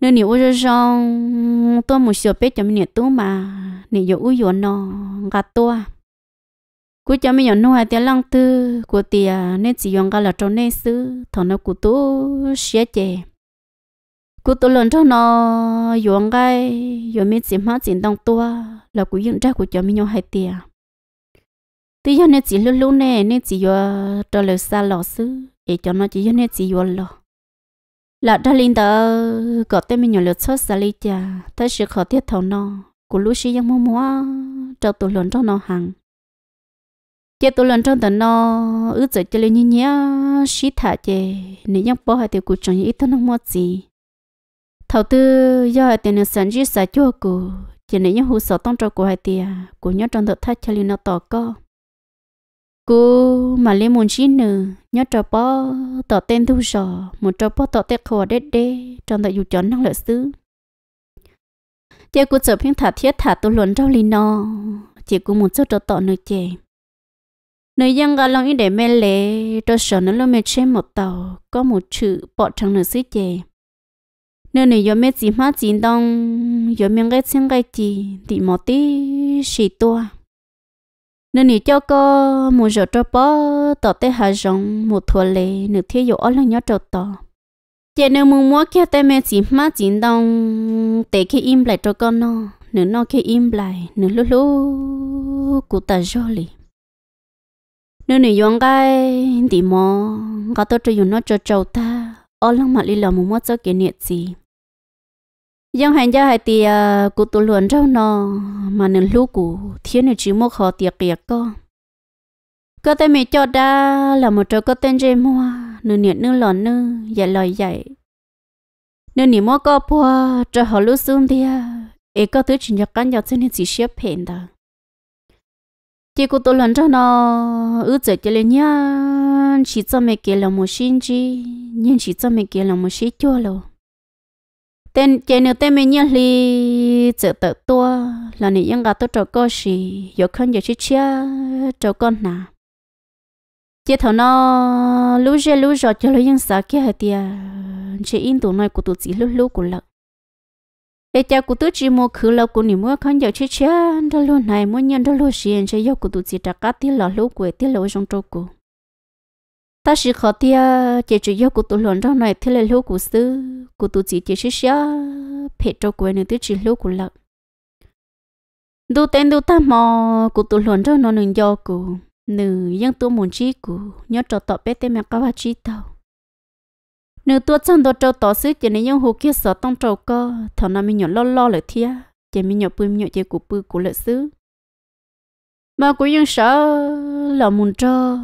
A: nửa nhiều ư giờ xong tôi một sửa bé cho mình nhiều tú mà nhiều ư giờ nó gạt tôi cú cho mình nhận nuôi hai tiếng lăng tư của tiền à, nên chỉ dùng cái là trong nên sư thằng nó cú tú xé chè cú tú lần trong nó dùng cái dùng mình chỉ mất tiền đồng tua là cú dùng ra cú cho mình nhận hai tiền tuy nhiên nên chỉ lúc lúc này nên chỉ dùng cho lời xa lọ xứ để cho nó chỉ dùng nên chỉ dùng lọ là ra linh tờ có tên mình nhận lượt xuất xa lý cha tới sự khó tiết thằng nó cú lúc xí dùng mua mua cho tụ lần trong nó hàng chế tôi lần trong tận nó ước giờ cho lên như nhá xí thả chế nếu nhóc bỏ hai tiêu cụ chọn ít thôi nó mất gì thầu tư do hai tiền nó sản xuất sản chua cụ chỉ nếu nhóc hú sợ tông trâu của hai tiền của nhóc trong thợ thắt cho lên nó tỏ co cô mà lên muốn xin nữa nhóc cho bỏ tỏ tên thu sò một cho bỏ tỏ tên khò đế đế trong thợ dù chọn năng lợi sứ, chế cụ sợ phiên thả thiết thả tôi luận trâu lên nó chỉ cụ muốn cho trâu tỏ nữa chế nơi dân gà lòng ý để mê lệ tôi sợ nó lo mê chê một tàu có một chữ bỏ trong nửa xí chè nơi này do mê chỉ má chỉ đông do miếng cái xương cái gì thì một tí xì tua nên nếu cho cô một giờ cho bó tỏ tế hạ rộng một thua lệ nửa thiếu dụ là nhớ trâu tỏ chị nếu muốn mua kia tay mê chỉ má chỉ đông để khi im lại cho con nó nửa nó khi im lại nửa lúc lúc cụ ta rồi nếu nị yong cái thì mò có tôi cho nó cho trâu ta ô lăng mà lì lò một mất cho kiến nhiệt gì nhưng hành gia hai thì à, cụ tụ luận râu nó mà nên lúc cụ thiên này chỉ mua khó tiệc tiệc co có tên mẹ cho đa là một trâu có tên dê mua nữ nhiệt nữ lòn nữ dạy lòi dạy nửa nhiệt mua có bùa cho họ lúc xuống đi à, ấy có thứ chỉ nhập căn nhập trên thì chỉ xếp hiện đó chị cô tôi lần cho nó ư chơi chơi lên nhá chỉ cho mẹ kia là một xin chi nhưng chỉ cho mẹ kia là một xin chua lo tên chơi nữa tên mẹ nhá li chợ tự tua là nị yên gà tôi trò cô xì giờ không giờ chỉ chia cho con nà chị thằng nó lúc giờ lúc giờ chơi lo yên sao kia hết tia chỉ yên tụi nó của tụ chỉ lúc lúc của lợn để cho cụ tôi chỉ mua khử lâu của nỉ mua không giờ chết chết đó luôn này muốn nhận đó luôn xiên sẽ yêu cụ tôi chỉ trả cá tiền lọ lũ quế tiền lọ trong trâu cụ ta chỉ khó tia chỉ chỉ yêu cụ tôi luôn trong này tiền lọ lũ cụ sư cụ tôi chỉ chỉ chết chết phe trâu quế nên tôi chỉ lũ cụ lợn đủ tên đủ ta mò cụ tôi luôn trong nó nên do cụ nữ dân tôi muốn chi cụ nhớ trò tọt bé tên mẹ cá ba chi tàu nếu tôi chọn đồ trâu tổ sức chỉ nên dùng hồ kia sợ tông trâu co thằng nào mình nhỏ lo lo lại thia chỉ mình nhỏ bươi nhỏ chỉ của bươi của lợi xứ mà cũng dùng sợ là muốn cho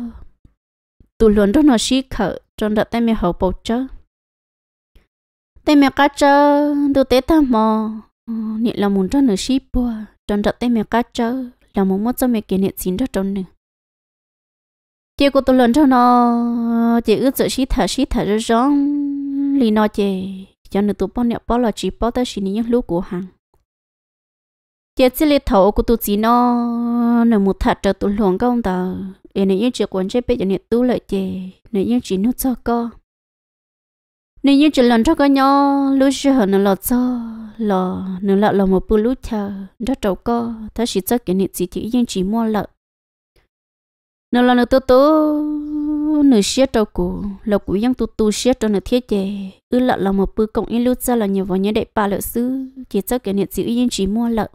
A: tụ luận đó nó xí khở trong đợt tay mẹ hậu bầu chớ tay mẹ cá chớ đồ tết tham mò nị là muốn cho nó xí bùa trong đợt tay mẹ cá chớ là muốn mất cho mẹ kia nị chín đó trong nữa chị cô tôi lần cho nó chị ước dự xí thở xí thở rất rõ lì nó chị cho nên tôi bao nhiêu bao là chỉ bao tới sĩ những lúc của hàng chị chỉ lấy thầu của tôi chỉ nó nửa một thật trở tôi luồng công tờ để nãy những chuyện quan chế bây giờ nãy tôi lại chị nãy những chỉ nó cho co nãy những chỉ lần cho co nhau lúc xưa họ nó lọt cho lọ nửa lọ lọ một bữa lúc chờ đó cháu co thấy sĩ chắc cái nãy chỉ chỉ những chỉ mua lợn nó là nó tố tố nửa xiết trâu cụ lộc cụ dân tu tu xiết cho nó thiết chế ư lợ là một bữa cộng yên lúc ra là nhiều vào nhớ đại ba lợ sư chỉ cho cái nhiệt dữ yên chỉ mua lợ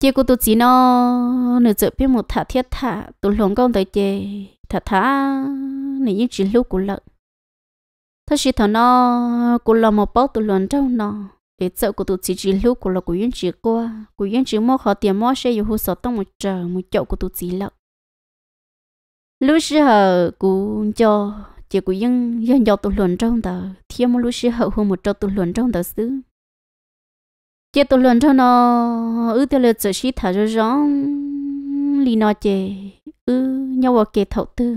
A: chế cụ tu chỉ nó nửa chợ biết một thả thiết thả tu lồng công tới chế thả thả nửa yên chỉ lưu cụ lợ thật sự thằng nó cũng là một bao tu lồng trong nó để chợ của tụi chỉ chỉ lưu của là của yên chỉ qua của yên chỉ mua họ tiền mua xe yêu hồ sợ tông một trời một chậu của tụi chỉ lợn lúc xưa hờ cú cho chỉ cú dân dân cho tụi luận trong tờ thêm một lúc xưa hờ hôm một cho tụi luận trong tờ xứ chỉ tụi luận trong nó ư tiêu lệ chỉ xí thở rõ rõ lì nó chè ư nhau vào kề thầu tư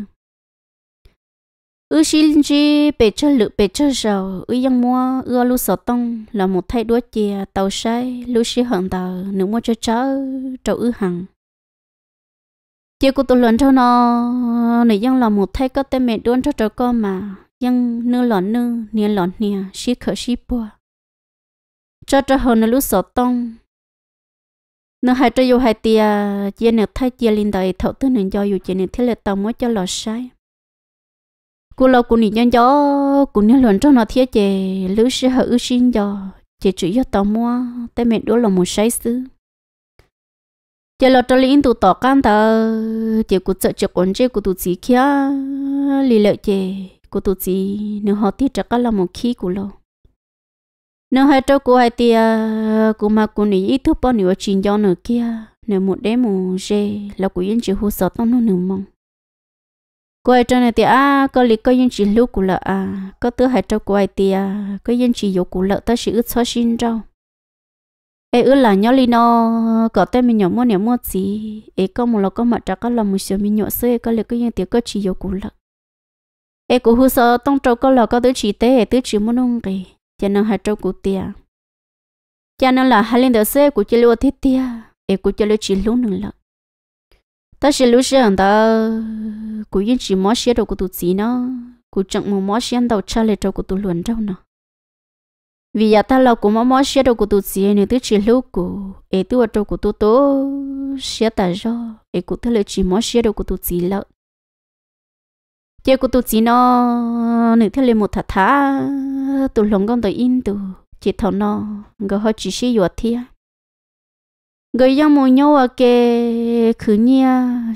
A: ư xin chi bể cho lự bể cho giàu ư dân mua ư lúc sọ tông là một thay đuối chè tàu sai lúc xưa hận tờ nếu mua cho cháu trâu ư hằng chỉ có tôi lớn cho nó này vẫn là một thay có tên mẹ đuôn cho cho con mà dân nư lọ nư nia lọ nia chỉ khở chỉ bùa cho cho hơn nó lúc sợ tông nó hai cho dù hai tia chỉ nè thay chỉ linh đời thấu tư nên cho dù chỉ nè thế là tao mới cho lọ sai cô lo cô nị nhân cho cô nị lớn cho nó thiết chế lứa sĩ hở ư xin cho chế chữ cho tao mua tên mẹ đuôn là một sai xứ chỉ là cho linh tụ tỏ cam ta chỉ cụ sợ cho con chơi cụ tụ chỉ kia lì lợ chơi, cụ tụ chỉ nếu họ tiếc chắc là một khí của lo nếu hai cho cụ hai tia cụ mà cụ này ít thúc bao nhiêu chuyện cho nửa kia nếu một đêm một giờ là cụ yên chỉ hú sợ tao nó nửa mong cô hai cháu này thì à có lý có yên chỉ lúc của lợ à có thứ hai cháu cụ hai tia có yên chỉ dục của lợ ta chỉ ướt xóa xin rau ê ư là nhỏ li nó có tên mình nhỏ mua nhỏ mua gì ê có một lọ có mặt trà là một số mình nhỏ xưa có liệt cái những tiếng có chỉ yêu cũ lận ê cũ hư sợ tông trâu có lọ có tứ chỉ tế tứ chỉ muốn nông kì cho nên hai trâu cũ tia cho nên là hai lên đầu xe của chơi lúa thiết tia ê của chơi lúa chỉ lúa nữa lận ta sẽ lúa sẽ anh ta của yên chỉ mót xe đầu của tụi gì nó của chẳng một mót xe đầu cha lệ trâu của tụi luôn đâu nào vì giờ ta lâu cũng mong mong xe đồ của tụi chị nên tới chỉ lâu của ấy tụi đồ của tụi tố xe ta do ấy cũng tới lời chỉ mong xe đồ của tụi chị lâu chơi của tụi chị nó nên tới lời một thà thà tụi lòng con tụi in tụi chỉ thằng nó người họ chỉ xe yuột à, người dân mua nhau ở kề khử nhia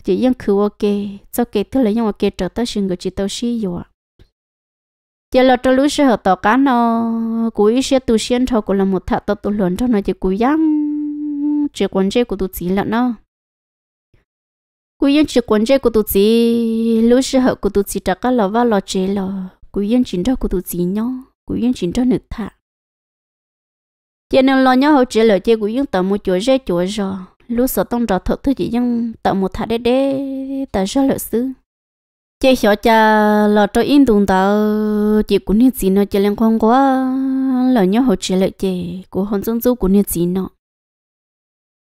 A: chỉ dân khử ở kề sau kề tới lời nhau ở kề trở tới sinh người chỉ tàu xe yuột giờ là trong lúc sẽ hợp tàu cá nó cúi sẽ tu xuyên cho của là một thợ tàu tu luận cho nó chỉ cúi giăng chỉ quần chế của tu chỉ là nó cúi giăng chỉ quần chơi của tu chỉ lúc sẽ hợp của tu chỉ trả cái là vào lò chế là cúi giăng chính cho của tu chỉ nhau cúi giăng chính cho nước thả giờ nên lo nhau hậu chế là chơi cúi giăng tàu một chỗ dễ chỗ rồi lúc sợ tông trò thật thứ chỉ giăng tàu một thả đế đế tàu ra lợi xứ chế xóa cha lọ cho yên tùng tao chị cũng nhiệt gì nó chơi lên con quá lọ nhớ họ chơi lại chế của hòn dân du cũng nhiệt gì nó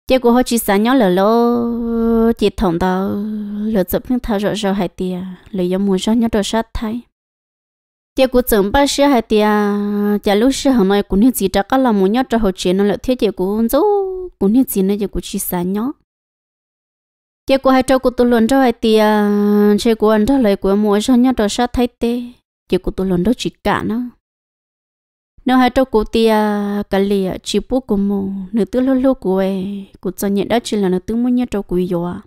A: chế của họ chỉ sáng nhớ lọ lọ chị thòng tao lọ chụp những thao rõ rõ hai tia lọ giống mua rõ nhớ đồ sát thay chế của chồng ba sữa hai tia chả lúc sữa hàng này cũng nhiệt gì chắc là mua nhớ cho họ chơi nó lọ thiết chế của dân du cũng nhiệt gì nó chế của chỉ sáng nhớ chế của hai trâu của tôi luôn rồi thì ờ, chế của anh đó lời của mỗi cho nhau đó sát thấy tê chế của tôi luôn đó chỉ cả nó nếu hai trâu của thì cái lì chỉ bố của mồ nữ tư lô lô của em của cho nhận đó chỉ là nữ tư muốn nhau trâu của yo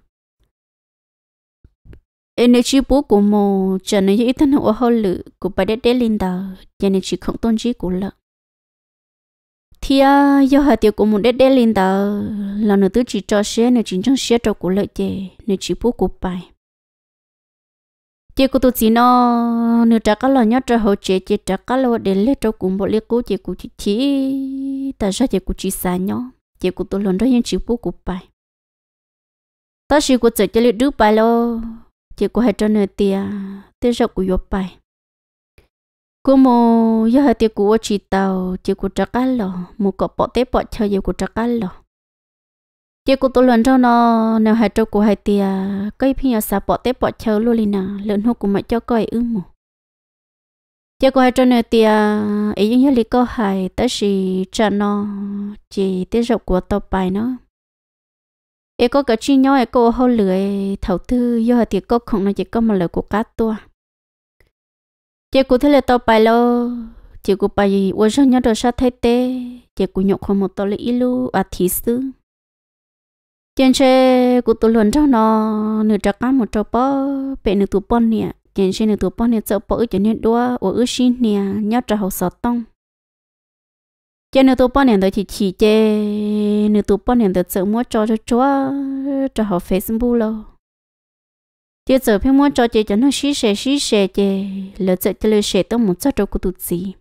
A: em nữ chỉ bố của mồ cho nên ít thân hộ hậu lự của bà đế đế linh đào cho chỉ không tôn chỉ của lợ thì do hà tiêu của mình để để lên tờ là nó tứ chỉ cho xe nó chỉ trong xe cho của lợi chè nó chỉ bố của bài chỉ của tôi chỉ nó nó trả cả lo nhớ cho hậu chế chỉ trả các lo để lấy cho cùng bộ lấy cố chỉ của chị chỉ tại sao chỉ của chị xa nhau chỉ của tôi lần đó những chỉ bố của bài ta chỉ của chỉ cho lấy đứa bài lo chỉ của hai cho nửa tiền tới giờ của yếu bài cô mô giờ hai tiệc của chị tàu chị của trắc ăn lò một cọp bỏ tế bỏ chơi giờ của trắc ăn lò chị của tôi lần cho nó nào hai trâu của hai tiệc cây phi xả bỏ tế bỏ chơi luôn đi nè lớn hút của mẹ cho coi ưng mù chị của hai trâu này tiệc ấy những giờ lý có hai tới gì cha nó chị tiếp rộng của tàu bài nó ấy có cái chi nhỏ ấy cô hô lưỡi thầu tư giờ hai tiếng có không nó chỉ có một lời của cá tua chị cụ thế là tao bài lo chị cụ bài gì ôi sao nhớ đồ sao thế tê chị cụ nhậu không một tao lấy ilu à thí sư trên xe cụ tôi luận cho nó nửa trạc cá một trâu bò bẹ nửa tụ bò nè trên xe nửa tụ bò nè sợ bò ở trên nè đua ở ở xin nè nhớ trà học sọt tông Chén nửa tụ bò nè tôi chỉ chỉ chê nửa tụ bò nè tôi sợ mua cho cho chúa trà hậu facebook lâu giờ giờ phía mua cho chị cho nó xí xè xí xè chị lỡ giờ cho lỡ xè tông một chút cho cô tụt gì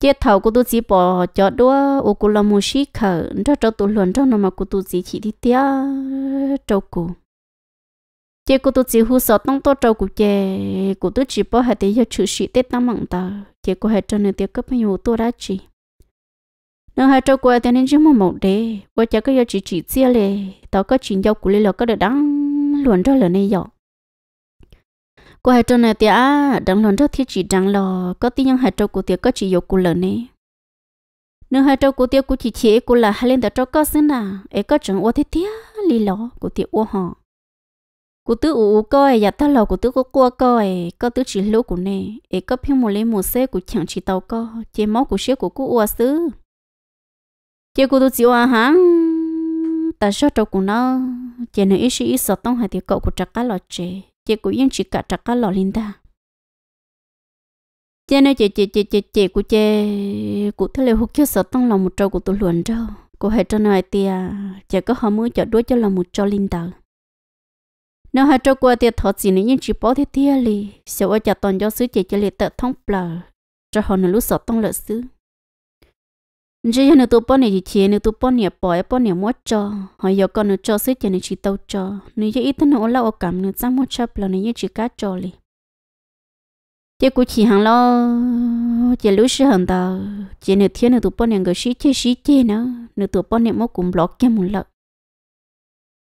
A: chị thầu cô tụt gì bỏ cho đứa, ô cô làm mua xí khờ cho cho tụt luận cho nó mà cô tụt gì chỉ đi tía cho cô chị cô tụt gì hú sợ tông to cho cô chị cô tụt chỉ bỏ hết để cho chữ xí tết tao mặn tao chị cô hết cho nên tiệc cấp nhiều tôi đã chị nó hai trâu quay thì nên chứ mà một đề, quay chả có yêu chỉ chỉ chia lệ, tao có chuyện giao của lệ là có được đắng luôn cho lần này rồi cô hai trâu này thì à đang luôn cho thiết chỉ đang lo có tí những hai trâu của tiệc có chỉ dục của lần này nếu hai trâu của tiệc của chỉ chế của là hai lên đã cho có xin à ấy có chẳng ô thiết tiếc lì lò của tiệc ô họ cụ tứ ủ coi giờ dạ ta lò cụ tứ có qua coi có tứ chỉ lú của nè ấy có phim một lên một xe của chẳng chỉ tàu co chế máu của xe của cụ ua xứ chế cô tôi chỉ à hả ta sao trâu của nó chị nói ý sự sợ tông hai thì cậu của trạc cá lò chị chị cũng yên chỉ cả trạc cá lò Linda chị nói chị chị chị chị chị của chị của thế liệu hút chưa sợ tông lòng một trâu của tôi luận trâu, của hãy trâu này tia chị có họ mới chở đuôi cho lòng một trâu linh Linda nếu hai trâu qua thì thọ gì nữa nhưng chỉ bỏ thế tia li sợ ở chợ toàn do sứ chị cho liệt tự thông bờ cho họ nó lúc sợ tông lợi sứ chỉ cho nó tụ bọn này thì chế nó tụ bọn này bỏ bọn này mua cho họ giờ còn nó cho xếp cho nó chỉ tàu cho nó chỉ ít nó là ô cảm nó sang mua chấp là nó chỉ cá cho li chế cũng chỉ hàng lo chế lúc xưa hàng tàu chế nó thiên nó tụ bọn này người xí chế xí chế nó nó tụ bọn này mua cùng block kia một lợn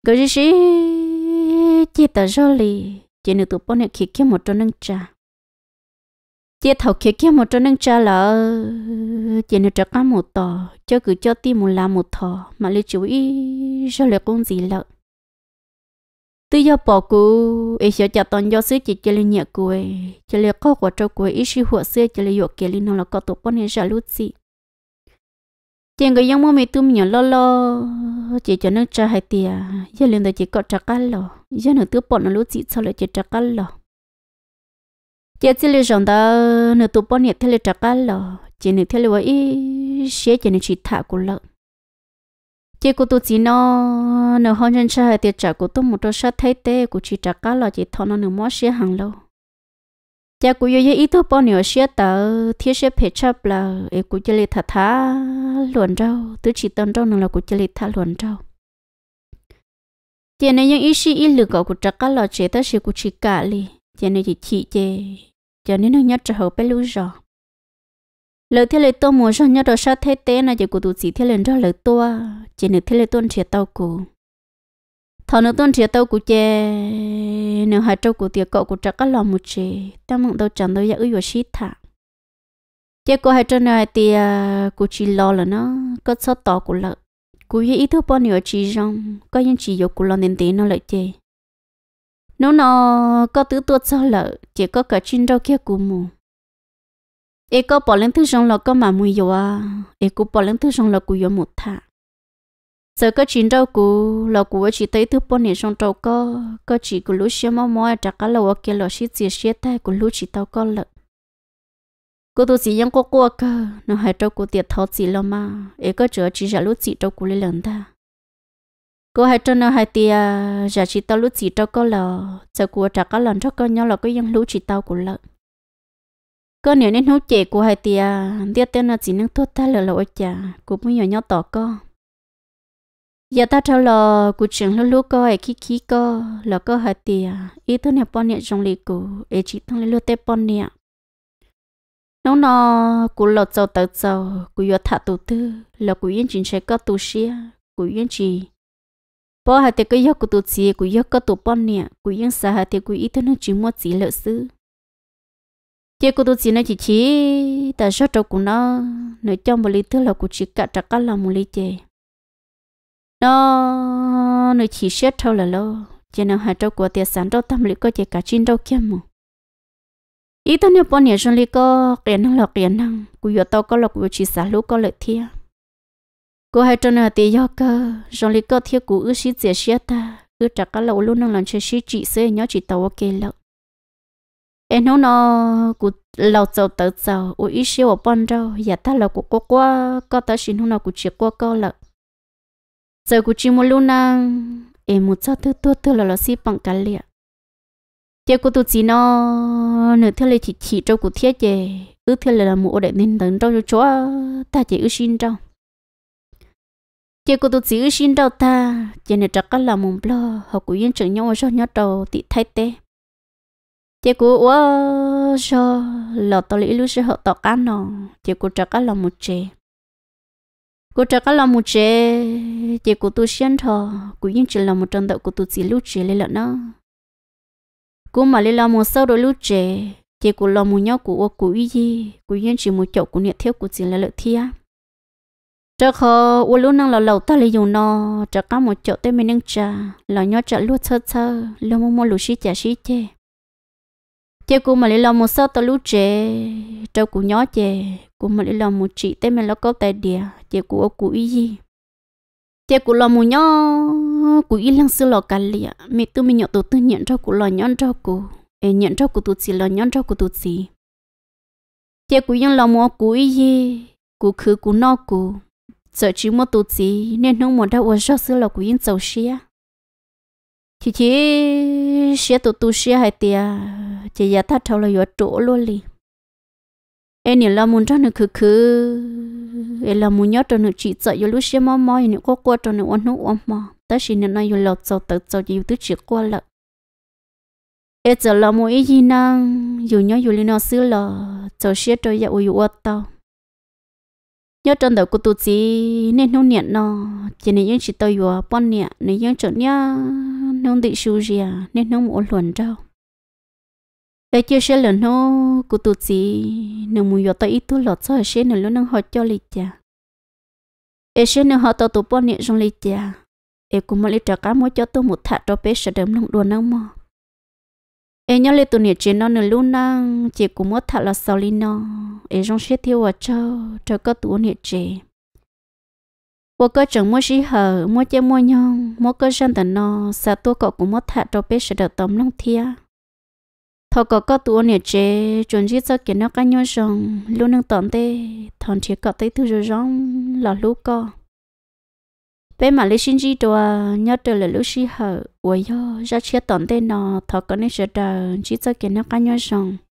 A: người xí chế tàu cho li chế nó tụ bọn này khi kia một trâu nâng trà chia thầu kia kia một trong nâng cha là chia nửa trả cá một tờ, cho cứ cho ti một là một thò mà lấy chú ý cho lấy con gì lợ tư do bỏ cú ấy sẽ chặt toàn do sứ chỉ cho lấy nhẹ cú ấy cho lấy có quả trâu cuối ấy ít sư hộ sứ cho lấy dọc kia lên nó là có tổ bọn hay ra lút gì tiền người dân mua mì tôm nhỏ lo lo chỉ cho nâng cha hai tia giờ liền đời chỉ có trả cá lò giờ nửa thứ bỏ nó lút gì sau lại chỉ trả cá lò chế chỉ là rằng đó nửa tụ bao nhiêu thế là chắc ăn lo chế nửa thế là ý sẽ chế nửa chỉ thả của lợn chế của tôi chỉ nó nửa hôm trên xe thì chắc của tôi một đôi sát thấy tê của chỉ chắc ăn lo chỉ thọ nó nửa mỏ sẽ hàng lâu chế của yêu yêu ý thôi bao nhiêu sẽ tờ thiết sẽ phải chấp là ý của chỉ là thả thả luồn rau tôi chỉ tận rau nửa là của chỉ là thả luồn rau chế này những ý sĩ ý lực của chắc ăn lo chế ta sẽ của chỉ cả li chế này chỉ chỉ chế cho nên nó nhớ trở hậu bé lưu rồi lời thế lời tôi muốn cho nhớ đồ sát thế tế này giờ của tụi chị thế lần đó lời tôi chỉ nếu thế lời tôi chia tao cụ thọ nếu tôi chia tao cụ chè nếu hai trâu cụ tiệc cậu cụ trả các lòng một chế tao mong tao chẳng đâu giờ ưu vừa xít thả chè cô hai trâu này thì cụ chỉ lo là nó có sót tỏ cụ lợ cụ ý thức bao nhiêu chỉ rằng có những chỉ dục cụ lo nền tế nó lợi chế nó nó có tứ tuột sao lợ chỉ có cả chín đâu kia cú mù e có bỏ lên thứ rong lọ có mà mùi yo à e cú bỏ lên thứ rong lọ cú yo một thà. giờ có chín đâu cũ, lọ cú chỉ tới thứ bốn này rong đâu có có chỉ của lũ xia mò mò trả cả lọ kia lọ xí xia xia tay của lũ chỉ tao có lợ cô tôi chỉ ยัง có qua cơ nó hay đâu cú tiệt thọ gì lọ mà e có chở chỉ trả lúc chỉ đâu cú lấy lần ta cô hai cho nó hai tia giờ chỉ tao lúc chỉ tao có lò giờ của trả có lần cho con nhau là có dân lúc chỉ tao cũng lợn con nhớ nên hỗ trợ của hai tia tiếc tên là chỉ năng tốt ta là lỗi chả của muốn nhỏ nhỏ tỏ co giờ ta cho lò của trường lúc lúc coi khí khí co là có hai tia ý tôi nè bọn nhện trong lì của ấy chỉ thằng lúc tép bọn nhện nó nó của lọt dầu tờ dầu của yo thả tù tư là của yên chính sẽ có tù xia của yên chỉ bỏ hạt thì cái giấc của tụi chị của giấc có tụi bọn nè của yên xa hạt thì của ít thân chỉ mua chỉ lợi sư chị của tụi chỉ nó chỉ chỉ ta số trâu của nó nó cho một lý thứ là của chỉ cả trạc cả là một lý chè nó nó chỉ xét thâu là lâu chị nào hạt trâu của tiền sản trâu tâm lý có chỉ cả chín trâu kia mà ít thân nó bọn nè trong lý có kiện năng là kiện năng của giờ tao có là của chỉ xã lũ có lợi thiệt cô hai trơn thì do cơ rồi lý cơ thiếu cú ước sĩ dễ xia ta ước trả cả lậu luôn năng làm chơi sĩ chị sẽ nhớ chị tàu ok lậu em nó nó cú lậu tàu tàu tàu u ít xíu ở bên đâu giờ ta là cú quá qua, có ta xin hôm nào cú chịu qua cơ lậu giờ cú chỉ muốn luôn năng em một cho thứ tốt thứ là lọ sĩ bằng cả liệt chế cú tụt chỉ nó nửa thứ là chỉ chỉ cho cú thiết chế ước thứ là là một đại nên tấn trong cho chúa ta chỉ ước xin trong chị cô tôi giữ xin đâu ta chị này chắc là mồm lo họ cũng yên chừng nhau cho nhau đầu tị thay thế. chị cô quá cho lọ tao lấy lúc sẽ họ tao cá nọ chị cô chắc là một chị cô chắc là một chị chị cô tôi xin thọ cũng yên chừng là một trận đậu của tôi chỉ lúc chị lấy lợn nó cô mà lấy là một sau rồi lúc chị chị cô là một nhau của cô ý gì cũng yên chỉ một chỗ của nhiệt thiếu của chị là lợi thiệt cho khó u lúc năng lò lẩu ta lấy dùng nó cho cá một chỗ tới mình nâng trà lò nhớ trả lúa sơ sơ lúa mua mua lúa xí chả xí chê chè cô mà lấy lò một sơ tao lúa chè cho cô nhớ chê cô mà lấy lò một chị tới mình lo có tài địa chè cô ô cô ý gì chè cô lò một nhớ cô ý lăng sư lò cả lịa mẹ tôi mình nhọ tổ tư nhận cho cô lò nhon cho cô em nhận cho cô tụt chỉ lò nhon cho cô tụt chỉ chè cô yên lò một cô ý gì cô khứ cô no cô giờ chỉ một tụ gì nên không muốn đâu uống rau sữa là của yên dầu xia chỉ chỉ xia tụ tụ xia hay tiệt chỉ giờ ta thâu là vừa chỗ luôn đi. em nhớ là muốn cho nó khứ khứ em là muốn nhớ cho nó chỉ sợ vừa lúc xia mò mò em nhớ qua qua cho nó uống nước uống mò ta chỉ nên nói vừa lọt dầu tự dầu chỉ tự chỉ qua lợ em giờ là muốn ý gì năng dù nhớ dù lên nó xưa là dầu xia cho giờ uống uống tao nhớ trong đầu của tôi chỉ nên nông niệm nó chỉ nên những chỉ tôi vừa bọn niệm nên những chỗ nhá nông định sưu gì à nên nông muốn luận đâu để chưa sẽ lần nó của tôi chỉ nên muốn vừa tôi ít tôi lọt cho sẽ nên luôn nông họ cho lịch cha ấy sẽ nên họ tôi tôi bón niệm trong lịch cha ấy cũng mới trả cá mới cho tôi một thà cho bé sẽ đấm nông đùa nông mà e nhớ lên tụi nè chế nó nửa luôn na chế cũng mất thật là sao linh nó e trong xe theo ở cho cho có tụi nè chế wo có chẳng mua gì hở mua chơi mua nhau mua cơ dân tận nó sao tôi có cũng mất thật cho bé sẽ được tóm long thia thọ có có tụi nè chế chuẩn gì cho kiến nó cá nhau rong luôn năng tận thế, thằng chế có thấy thứ rồi rong là lúc có bé mà lấy xin gì đó nhớ trở là lúc xí hở ủa yo ra chia tận tên nó thọ có nên sợ trời chỉ cho kiến nó cá nhau xong